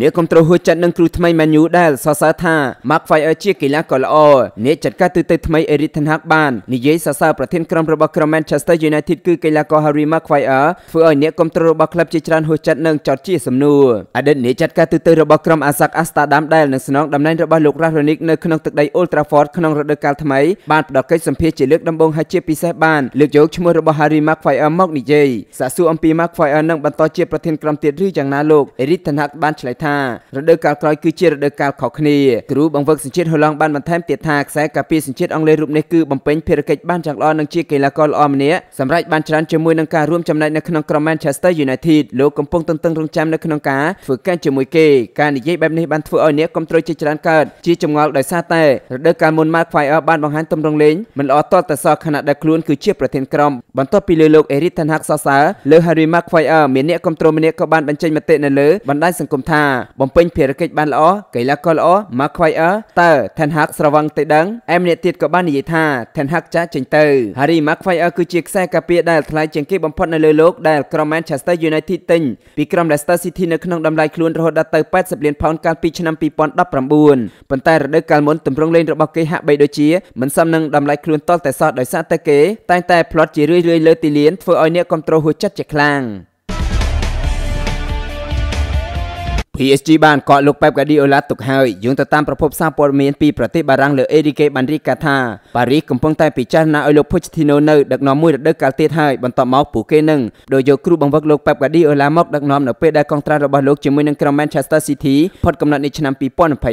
អ្នកគ្រប់គ្រងហួចចិត្តនឹងគ្រូថ្មីម៉ាញូដែលសរសើរថា Mark Fire ជាកីឡាករល្អអ្នកចាត់ការទូទៅថ្មី Erik Ten Hag បាននិយាយសរសើរប្រធានក្រុមរបស់ក្រុម Manchester United គឺកីឡាករ Harry Maguire ធ្វើឲ្យអ្នកគ្រប់គ្រងរបស់ក្លឹបជាច្រើនហួចចិត្តនឹងចោទជាសំណួរអតីតអ្នកចាត់ការទូទៅរបស់ក្រុម Asak Amsterdam ដែលនឹងស្នងតំណែងរបស់លោក Rangnick នៅក្នុងទឹកដី Old Trafford ក្នុងរដូវកាលថ្មីបានផ្ដល់កិច្ចសម្ភាសជាលើកដំបូងហើយជាពិសេសបានលើកយកឈ្មោះរបស់ Harry Maguire មកនិយាយសាសួរអំពី Maguire នឹងបន្តជាប្រធានក្រុមទៀតឬយ៉ាងណាលោក Erik Ten Hag បានឆ្លើយថារដូវកាលក្រោយគឺជារដូវកាលខុសគ្នាគ្រូបង្វឹកសញ្ជាតិហូឡង់បានបន្ថែមទៀតថាខ្សែការពារសញ្ជាតិអង់គ្លេសរូបនេះគឺបំពេញភារកិច្ចបានយ៉ាងល្អនិងជាកីឡាករល្អម្នាក់សម្រាប់បានច្រើនជាមួយនឹងការរួមចំណែកនៅក្នុងក្រុម Manchester United លោកកំពុងទន្ទឹងរង់ចាំនៅក្នុងការធ្វើការជាមួយគេការនិយាយបែបនេះបានធ្វើឲ្យអ្នកគ្រប់គ្រងជាច្រើនកើតជាចម្ងល់ដោយសារតែរដូវកាលមុន Mark Fire បានបង្ហាញទម្រង់លេងមិនល្អទាល់តែសោះខណៈដែលខ្លួនគឺជាប្រធានក្រុមបន្ទាប់ពីលើលោក Erik ten Hag សរសើរលើ Harry Maguire មានអ្នកគ្រប់គ្រងម្នាក់ក៏បានបញ្ចេញមតិនៅលើបណ្ដាញសង្គមថាបំពេញភារកិច្ចបានល្អកីឡាករល្អ Maguire តើ Ten Hag ស្រវឹងទៅដឹងអែមអ្នកទៀតក៏បាននិយាយថា Ten Hag ចាស់ចេញទៅ Harry Maguire គឺជាខ្សែការពារដែលថ្លៃជាងគេបំផុតនៅលើលោកដែលក្រុម Manchester United ទិញពីក្រុម Leicester City នៅក្នុងតម្លៃខ្លួនរហូតដល់ទៅ80លានផោនកាលពីឆ្នាំ2019ប៉ុន្តែរដូវកាលមុនទម្រង់លេងរបស់គេហាក់បីដូចជាមិនសមនឹងតម្លៃខ្លួនតលតែសោះដោយសារតែគេតែងតែផ្លត់ជារឿយៗលើទីលានធ្វើឲ្យអ្នកគ្រប់គ្រងហួចចិត្តជាខ្លាំង PSG បានកក់លោកប៉េបកាឌីអូឡាទុកហើយយោងទៅតាមប្រភពសារព័ត៌មានពីប្រទេសបារាំងលើអេរីកេបានរាយការណ៍ថាប៉ារីសកំពុងតែពិចារណាឲ្យលោកភូចធីណូនៅដឹកនាំមួយរដូវកាលទៀតហើយបន្ទាប់មកពួកគេនឹងដោយយកគ្រូបង្វឹកលោកប៉េបកាឌីអូឡាមកដឹកនាំនៅពេលដែលកងត្រារបស់លោកជាមួយនឹងក្រុម Manchester City ផុតកំណត់នៃឆ្នាំ2023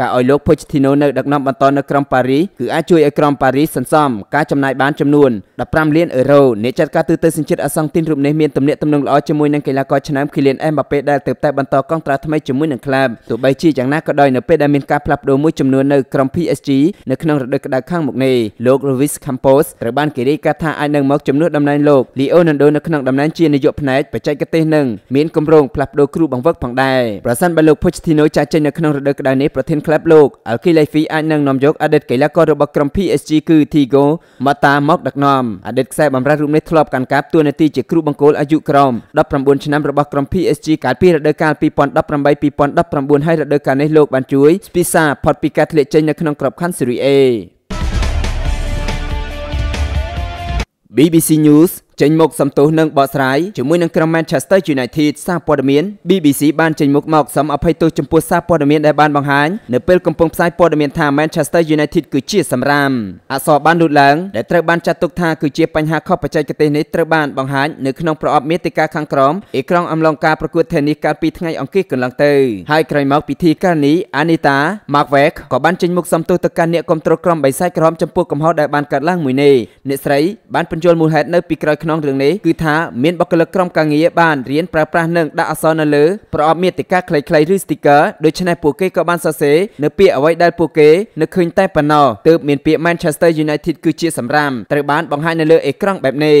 ការឲ្យលោកភូចធីណូនៅដឹកនាំបន្តនៅក្រុមប៉ារីសគឺអាចជួយឲ្យក្រុមប៉ារីសសន្សំការចំណាយបានចំនួន15លានអឺរ៉ូអ្នកចាត់ការទូតសញ្ជាតិអាសង់ទីនរូបនេះមានទំនាក់ទំនងល្អជាមួយនឹងកីឡាករឆ្នើម Kylian Mbappe ដែលទើបតែបន្តកងត្រាថ្មីជាមួយនឹងក្លាបទោះបីជាយ៉ាងណាក៏ដោយនៅពេលដែលមានការផ្លាស់ប្ដូរមួយចំនួននៅក្រុម PSG នៅក្នុងរដូវក្តៅខាងមុខនេះលោក Luis Campos ត្រូវបានគេរាយការណ៍ថាអាចនឹងមកជំនួសតំណែងលោក Leonardo នៅក្នុងតំណែងជានាយកផ្នែកបច្ចេកទេសនឹងមានគម្រោងផ្លាស់ប្ដូរគ្រូបង្វឹកផងដែរប្រសិនបើលោក Pochettino ចាក់ចេញនៅក្នុងរដូវក្តៅនេះប្រធានក្លាបលោក Alki Laifi អាចនឹងនាំយកអតីតកីឡាកររបស់ក្រុម PSG គឺ Thiago Motta មកដឹកនាំអតីតខ្សែបម្រើរូបនេះធ្លាប់កាន់កាប់តួនាទីជាគ្រូបង្គោលអាយុក្រោម19ឆ្នាំរបស់ក្រុម PSG កាលពីរដូវកាល2010 2018-2019ហើយរដូវកាលនេះលោកបានជួយស្ពីសាផុតពីការធ្លាក់ចេញនៅក្នុងក្របខ័ណ្ឌ Serie A BBC News ចេញមុខសំទុះនឹងបកស្រាយជាមួយនឹងក្រុម Manchester United សារព័ត៌មាន BBC បានចេញមុខមកសំអភ័យទោសចំពោះសារព័ត៌មានដែលបានបង្ហាញនៅពេលកំពុងផ្សាយព័ត៌មានថា Manchester United គឺជាសម្រាមអសរបានលូតឡើងដែលត្រូវបានចាត់ទុកថាគឺជាបញ្ហាខុសបច្ចេកទេសនេះត្រូវបានបង្ហាញនៅក្នុងប្រអប់មេតិកាខាងក្រោមអេក្រង់អំឡុងការប្រកួត Tennis កាលពីថ្ងៃអង្គារកន្លងទៅហើយក្រោយមកពិធីការនី Anita Markweck ក៏បានចេញមុខសំទុះទៅកាន់អ្នកគ្រប់គ្រងក្រុមបៃសាយក្រមចំពោះកំហុសដែលបានកើតឡើងមួយនេះអ្នកស្រីបានបញ្យល់មូលហេតុនៅពីក្រោយក្នុងរឿងនេះគឺថាមានបុគ្គលិកក្រុមការងារបានរៀនប្រើប្រាស់និងដាក់អក្សរនៅលើប្រអប់មាតិកាខ្លីៗឬ sticker ដូច្នេះពួកគេក៏បានសរសេរនៅពាក្យអ្វីដែលពួកគេនៅឃើញតែប៉ុណ្ណោះទើបមានពាក្យ Manchester United គឺជាសម្រាមត្រូវបានបង្ហាញនៅលើអេក្រង់បែបនេះ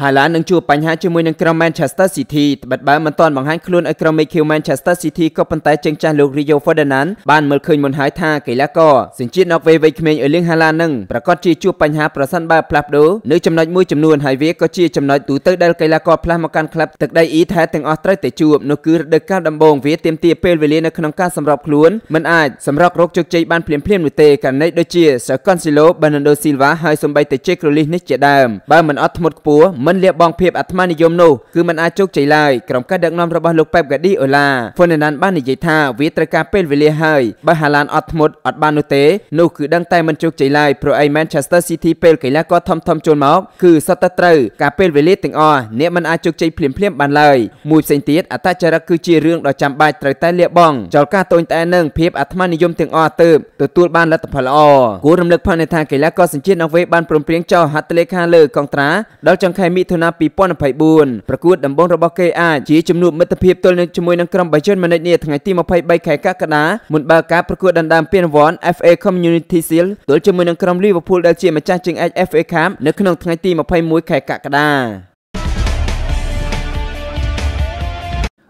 ហាឡាននឹងជួបបញ្ហាជាមួយនឹងក្រុម Manchester City ត្បិតបើមិនទាន់បង្ហាញខ្លួនឲ្យក្រុម MQ Manchester City ក៏ប៉ុន្តែចេញចាស់លោក Rio Ferdinand បានមើលឃើញមុនហើយថាកីឡាករសញ្ជាតិន័រវេសវ័យក្មេង Erling Haaland នឹងប្រកាសជាជួបបញ្ហាប្រសិនបើផ្លាស់ប្ដូរនៅចំណុចមួយចំនួនហើយវាក៏ជាចំណុចទូទៅដែលកីឡាករផ្លាស់មកកាន់ក្លឹបទឹកដីអ៊ីថែទាំងអស់ត្រូវតែជួបនោះគឺរដូវកាលដំបូងវាទាមទារពេលវេលានៅក្នុងការសម្របខ្លួនមិនអាចសម្រុករកជោគជ័យបានភ្លាមៗនោះទេករណីដូចជា Cancelo Bernardo Silva ហើយសូម្បីតែ Jake Grealish នេះជាដើមបើមិនអត់ធ្មត់ខ្ពស់មិនមិនលះបង់ភាពអាត្មានិយមនោះគឺមិនអាចជោគជ័យឡើយក្រុមការដឹកនាំរបស់លោកប៉េបហ្គាឌីអូឡាហ្វឺណាណានបាននិយាយថា វាត្រូវការពេលវេលាហើយបើហាឡានអត់ធ្មត់អត់បាននោះទេនោះគឺដឹងតែមិនជោគជ័យឡើយព្រោះអី Manchester City ពេលកីឡាករធំធំចូលមកគឺសុទ្ធតែត្រូវការពេលវេលាទាំងអស់អ្នកមិនអាចជោគជ័យភ្លាមភ្លាមបានឡើយមួយផ្សេងទៀតអតចរិតគឺជារឿងដ៏ចាំបាច់ត្រូវតែលះបង់ចលការតូចតែនឹងភាពអាត្មានិយមទាំងអស់ទៅទទួលបានលទ្ធផលល្អគួររំលឹកផងថាកីឡាករសញ្ជាតិន័រវេបានព្រមព្រៀងចុះហត្ថលេខាលើកងត្រាដល់ចុងខែមិថុនា2024ប្រកួតដំបូងរបស់គេអាចជាជំនួបមិត្តភាពទល់នឹងជាមួយនឹងក្រុមបៃជិនម៉ានិចនាថ្ងៃទី23ខែកក្កដាមុនបើកការប្រកួតដណ្ដើមពានរង្វាន់ FA Community Shield ទល់ជាមួយនឹងក្រុម Liverpool ដែលជាម្ចាស់ជើងឯក FA Cup នៅក្នុងថ្ងៃទី21ខែកក្កដា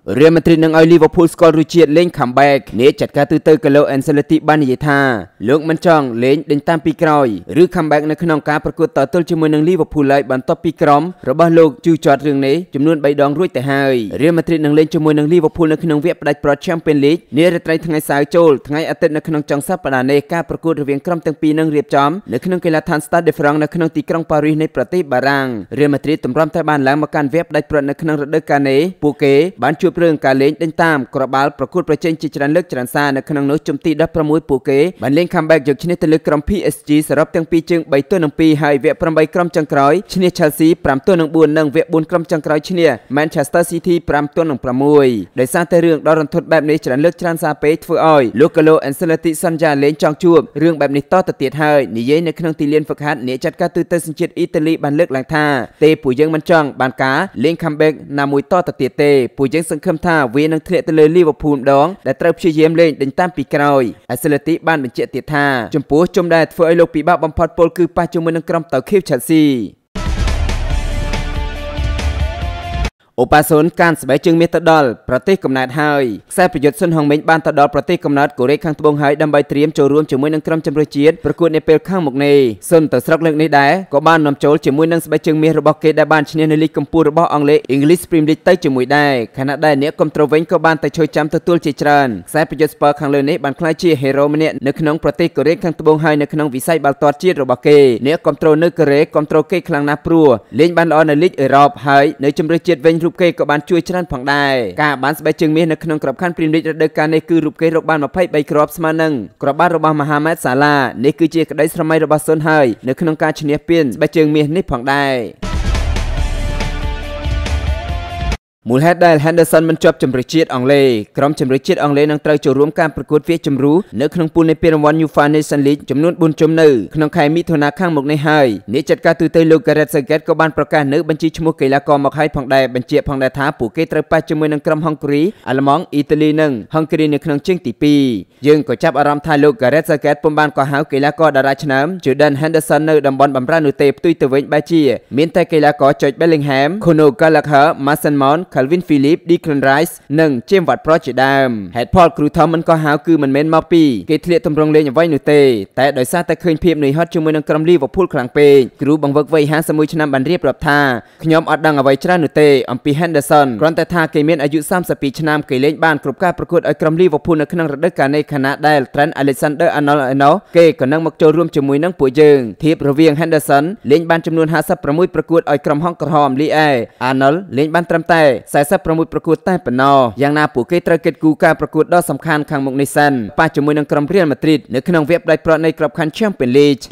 រៀលម៉ាឌ្រីតនឹងឲ្យលីវើពូលស្គាល់រសជាតិលេង comeback នេះចាត់ការទូទៅកាឡូអេនសេឡទីបាននិយាយថាលោកមិនចង់លេងដេញតាមពីក្រោយឬ comeback នៅក្នុងការប្រកួតតទល់ជាមួយនឹងលីវើពូលឡើយបន្ទាប់ពីក្រុមរបស់លោកជូចតរឿងនេះចំនួន3ដងរួចទៅហើយរៀលម៉ាឌ្រីតនឹងលេងជាមួយនឹងលីវើពូលនៅក្នុងវគ្គផ្ដាច់ប្រត Champions League នារាត្រីថ្ងៃសៅរ៍ចូលថ្ងៃអាទិត្យនៅក្នុងចុងសប្តាហ៍នេះការប្រកួតរវាងក្រុមទាំងពីរនឹងរៀបចំនៅក្នុងកីឡដ្ឋាន Stade de France នៅក្នុងទីក្រុងប៉ារីសនៃប្រទេសបារាំងរៀលម៉ាឌ្រីតតម្រាំតែបានឡើងមកកាន់វគ្គផ្ដាច់ប្រតនៅក្នុងរដូវកាលនេះពួកគេបានជួបរឿងការលេងដេញតាមក្របាល់ប្រកួតប្រជែងជាច្រើនលើកច្រើនសារនៅក្នុងនោះជំទី16ពួកគេបានលេង comeback យកឈ្នះទៅលើក្រុម PSG សរុបទាំងពីរជើង3ទល់នឹង2ហើយវគ្គ8ក្រុមចុងក្រោយឈ្នះ Chelsea 5ទល់នឹង4និងវគ្គ4ក្រុមចុងក្រោយឈ្នះ Manchester City 5ទល់នឹង6ដោយសារតែរឿងដ៏រន្ធត់បែបនេះច្រើនលើកច្រើនសារពេកធ្វើឲ្យ Luciano Ancelotti សន្យាលេងចង់ជួបរឿងបែបនេះតទៅទៀតហើយនិយាយនៅក្នុងទីលានហ្វឹកហាត់អ្នកចាត់ការទូទៅសញ្ជាតិអ៊ីតាលីបានលើកឡើងថាទេពួកយើងមិនចង់បានការលេង comeback ណាមួយតទៅទៀតទេពួកយើងសង្ង្ឃឹមថាវានឹងធ្លាក់ទៅលើលីវភូលម្ដងដែលត្រូវព្យាយាមលេងដេញតាមពីក្រោយអាសិលទី បានបញ្ជាក់ទៀតថា ចំពោះជុំដែលធ្វើឲ្យលោកពិបាកបំផុតពលគឺប៉ះជាមួយនឹងក្រុមតៅខៀវឆាស៊ីអូប៉ាសូនកានស្បែកជើងមាសទៅដល់ប្រទេសកំណើតហើយខ្សែប្រយុទ្ធស៊ុនហុងមីងបានទៅដល់ប្រទេសកំណើតកូរ៉េខាងត្បូងហើយដើម្បីត្រៀមចូលរួមជាមួយនឹងក្រុមជម្រើសជាតិប្រកួតនាពេលខាងមុខនេះស៊ុនទៅស្រុកលើកនេះដែរក៏បាននាំចូលជាមួយនឹងស្បែកជើងមាសរបស់គេដែលបានឈ្នះនៅលីកកំពូលរបស់អង់គ្លេស English Premier League ទៅជាមួយដែរខណៈដែលអ្នកគ្រប់ត្រូលវិញក៏បានទៅជួយចាំទទួលជាច្រើនខ្សែប្រយុទ្ធស្ពើខាងលើនេះបានក្លាយជាហេរ៉ូម្នាក់នៅក្នុងប្រទេសកូរ៉េខាងត្បូងហើយនៅក្នុងវិស័យបាល់ទាត់ជាតិរបស់គេអ្នកគ្រប់ត្រូលនៅកូរ៉េគ្រប់ត្រូលគេខ្លាំងណាស់ព្រោះលេងបានល្អនៅលីកអឺរ៉ុបហើយនៅជម្រើសជាតិវិញរូបគេក៏បានជួយច្រើនផងដែរការបានស្បែកជើងមាសនៅក្នុងក្របខ័ណ្ឌព្រីមលីករដូវកាលនេះគឺរូបគេរកបាន23គ្រាប់ស្មើនឹងគ្រាប់បាល់របស់មហាម៉ែតសាឡានេះគឺជាក្តីស្រមៃរបស់ស៊ុនហើយនៅក្នុងការឈ្នះពានស្បែកជើងមាសនេះផងដែរមូលហេតុដែល Henderson មិនជាប់ជម្រើសជាតិអង់គ្លេសក្រុមជម្រើសជាតិអង់គ្លេសនឹងត្រូវចូលរួមការប្រកួតវាជំរូនៅក្នុងពូលនៃពានរង្វាន់ UEFA Nations League ចំនួន4ជុំនៅក្នុងខែមិថុនាខាងមុខនេះហើយនាយចាត់ការទូតលោក Gareth Southgate ក៏បានប្រកាសនៅបញ្ជីឈ្មោះកីឡាករមកហើយផងដែរបញ្ជាក់ផងដែរថាពួកគេត្រូវប៉ះជាមួយនឹងក្រុមហុងគ្រីអាល្លឺម៉ង់អ៊ីតាលីនិងហុងគ្រីនៅក្នុងជើងទី2យើងក៏ចាប់អារម្មណ៍ថាលោក Gareth Southgate ពុំបានកោះហៅកីឡាករតារាឆ្នើម Jordan Henderson នៅតំបន់បំរើនោះទេផ្ទុយទៅវិញបែជាមានតែកីឡាករ Jude Bellingham, Conor Gallagher, Mason Mount Calvin Phillips, Declan Rice និង James Ward-Prowse ជាដើមហេតុផលគ្រូ Thurman ក៏ហៅគឺមិនមែនមកពីគេធ្លាកទម្រង់លេងអ្វីនោះទេតែដោយសារតែឃើញភាពនឿយហត់ជាមួយនឹងក្រុម Liverpool ខ្លាំងពេកគ្រូបង្វឹកវ័យ51ឆ្នាំបានរៀបរាប់ថាខ្ញុំអត់ដឹងអ្វីច្រើននោះទេអំពី Henderson គ្រាន់តែថាគេមានអាយុ32ឆ្នាំគេលេងបានគ្រប់ការប្រកួតឲ្យក្រុម Liverpool នៅក្នុងរដូវកាលនេះខណៈដែល Trent Alexander-Arnold ឯណោះគេក៏នឹងមកចូលរួមជាមួយនឹងពួកយើងធៀបរវាង Henderson លេងបានចំនួន56ប្រកួតឲ្យក្រុមហុងក្រហម Lee Arnold លេង បានត្រឹមតែ46ប្រកួតតែប៉ុណ្ណោះយ៉ាងណាពួកគេត្រូវគិតគូរការប្រកួតដ៏សំខាន់ខាងមុខនេះសិនប៉ះជាមួយនឹងក្រុមរៀលម៉ាឌ្រីតនៅក្នុងវគ្គផ្ដាច់ព្រាត់នៃក្របខ័ណ្ឌ Champions League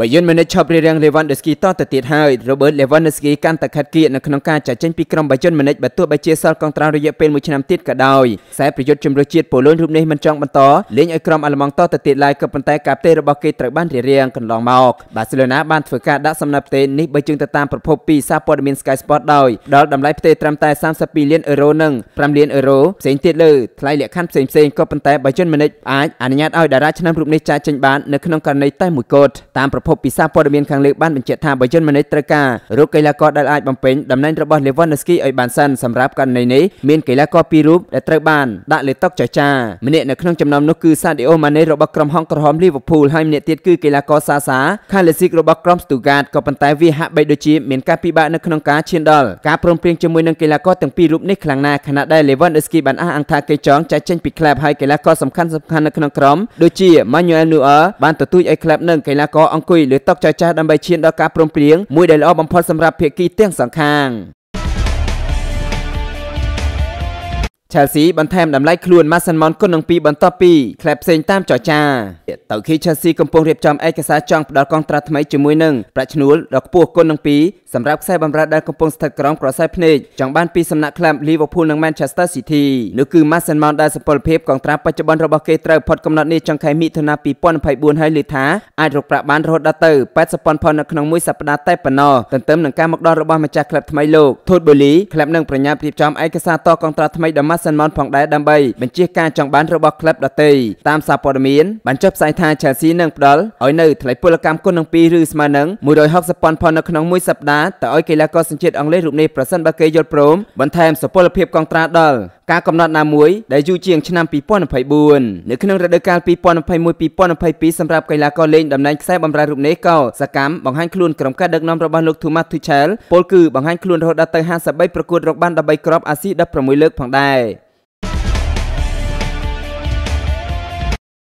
Bayern Munich ឈប់រៀបរៀង Lewandowski តទៅទៀតហើយ Robert Lewandowski កាន់តែខិតខៀសនៅក្នុងការចាចេញពីក្រុម Bayern Munich បើទោះបីជាសល់កងក្រៅរយៈពេល1ឆ្នាំទៀតក៏ដោយខ្សែប្រយុទ្ធជម្រើសជាតិប៉ូឡូញរូបនេះមិនចង់បន្តលេងឲ្យក្រុមអាល្លឺម៉ង់តទៅទៀតឡើយក៏ប៉ុន្តែការផ្ទេររបស់គេត្រូវបានរៀបរៀងកន្លងមក Barcelona បានធ្វើការដាក់សំណើផ្ទេរនេះបើជើងទៅតាមប្រភពពីសារព័ត៌មាន Sky Sport ដោយដល់តម្លៃផ្ទេរត្រឹមតែ32លានអឺរ៉ូនិង5លានអឺរ៉ូផ្សេងទៀតលើថ្លៃលក្ខខណ្ឌផ្សេងផ្សេងក៏ប៉ុន្តែ Bayern Munich អាចអនុញ្ញាតឲ្យតារាឆ្នាំរូបនេះចាចេញបាននៅក្នុងករណីតែមួយគត់តាមប្រភពពិសាព័ត៌មានខាងលើបានបញ្ជាក់ថាបើជនម៉ាណិចត្រូវការរកកីឡាករដែលអាចបំពេញតំណែងរបស់ Lewandowski ឲ្យបានសិនសម្រាប់ករណីនេះមានកីឡាករពីររូបដែលត្រូវបានដាក់លើតុចរចាម្នាក់នៅក្នុងចំណោមនោះគឺ Sadio Mane របស់ក្រុមហុងក្រហម Liverpool ហើយម្នាក់ទៀតគឺកីឡាករ Sasa Khalasic របស់ក្រុម Stuttgart ក៏ប៉ុន្តែវាហាក់បីដូចជាមានការពិបាកនៅក្នុងការឈានដល់ការព្រមព្រៀងជាមួយនឹងកីឡាករទាំងពីររូបនេះខ្លាំងណាស់ខណៈដែល Lewandowski បានអះអាងថាគេចង់ចាច់ចេញពីក្លឹបហើយកីឡាករសំខាន់ៗនៅក្នុងក្រុមដូចជា Manuel Neuer បានទទូចឲ្យក្លឹបនឹងកីឡាករអង្គអង្គុយលើតុចែកចាស់ដើម្បីឈានដល់ការព្រមព្រៀងមួយដែលល្អបំផុតសម្រាប់ភាគីទាំងសងខាង។ Chelsea បន្ថែមតម្លៃខ្លួន Mason Mount គុណនឹង2បន្ទាប់ពីក្លឹបផ្សេងតាមចរចាទៅគី Chelsea កំពុងរៀបចំឯកសារចង់ផ្ដល់កងត្រាថ្មីជាមួយនឹងប្រាក់ឈ្នួលដ៏ខ្ពស់គុណនឹង2សម្រាប់ខ្សែបម្រើដែលកំពុងស្ថិតក្រោមក្រសែភ្នែកចង់បានពីសំណាក់ក្លឹប Liverpool និង Manchester City នោះគឺ Mason Mount ដែលសពលភាពកងត្រាបច្ចុប្បន្នរបស់គេត្រូវផុតកំណត់នេះចុងខែមិថុនា2024ហើយលើថាអាចរកប្រាក់បានរហូតដល់ទៅ80,000ផុននៅក្នុងមួយសប្តាហ៍តែប៉ុណ្ណោះទន្ទឹមនឹងការមកដល់របស់ម្ចាស់ក្លឹបថ្មីលោក Todd Boehly ក្លឹបនឹងប្រញាប់រៀបចំឯកសារតកងត្រាថ្មីដល់សិនម៉ុនផងដែរដើម្បីបញ្ជាការចង់បានរបស់ក្លឹបដទៃតាមសារព័ត៌មានបានចុះផ្សាយថា Chelsea នឹងផ្ដល់ឲ្យនៅថ្លៃពលកម្មគុណនឹង2ឬស្មើនឹង160ពាន់ផុននៅក្នុងមួយសប្តាហ៍ទៅឲ្យកីឡាករសញ្ជាតិអង់គ្លេសរូបនេះប្រសិនបើគេយល់ព្រមបន្ថែមសុពលភាពកងត្រាដល់ការកំណត់ណាមួយដែលយូរជាងឆ្នាំ2024នៅក្នុងរដូវកាល2021-2022សម្រាប់កីឡាករលេងតំណែងខ្សែបម្រើរូបនេះក៏សកម្មបង្ហាញខ្លួនក្រុមការដឹកនាំរបស់លោក Thomas Tuchel ពលគឺបង្ហាញខ្លួនរហូតដល់ទៅ53ប្រកួតរកបាន13គ្រាប់អាស៊ី16លើកផងដែរ